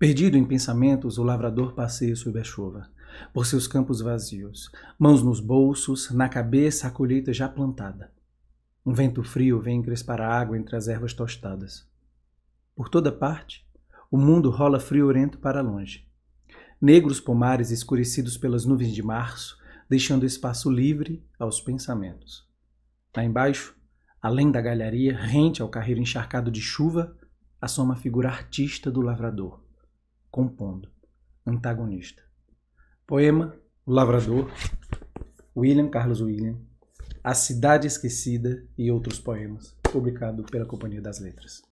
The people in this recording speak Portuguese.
Perdido em pensamentos, o lavrador passeia sob a chuva, por seus campos vazios, mãos nos bolsos, na cabeça a colheita já plantada. Um vento frio vem encrespar a água entre as ervas tostadas. Por toda parte, o mundo rola friorento para longe. Negros pomares escurecidos pelas nuvens de março, deixando espaço livre aos pensamentos. Lá embaixo, além da galharia, rente ao carreiro encharcado de chuva, assoma a figura artista do lavrador compondo. Antagonista. Poema O Lavrador, William Carlos William, A Cidade Esquecida e outros poemas, publicado pela Companhia das Letras.